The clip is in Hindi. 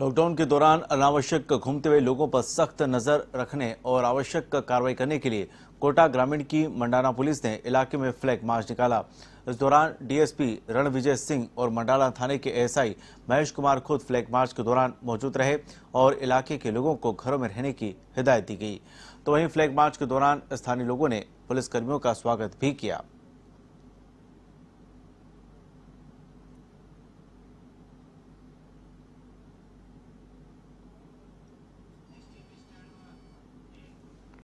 लॉकडाउन के दौरान अनावश्यक घूमते हुए लोगों पर सख्त नजर रखने और आवश्यक कार्रवाई करने के लिए कोटा ग्रामीण की मंडाना पुलिस ने इलाके में फ्लैग मार्च निकाला इस दौरान डीएसपी रणविजय सिंह और मंडाना थाने के एएसआई महेश कुमार खुद फ्लैग मार्च के दौरान मौजूद रहे और इलाके के लोगों को घरों में रहने की हिदायत दी गई तो वहीं फ्लैग मार्च के दौरान स्थानीय लोगों ने पुलिसकर्मियों का स्वागत भी किया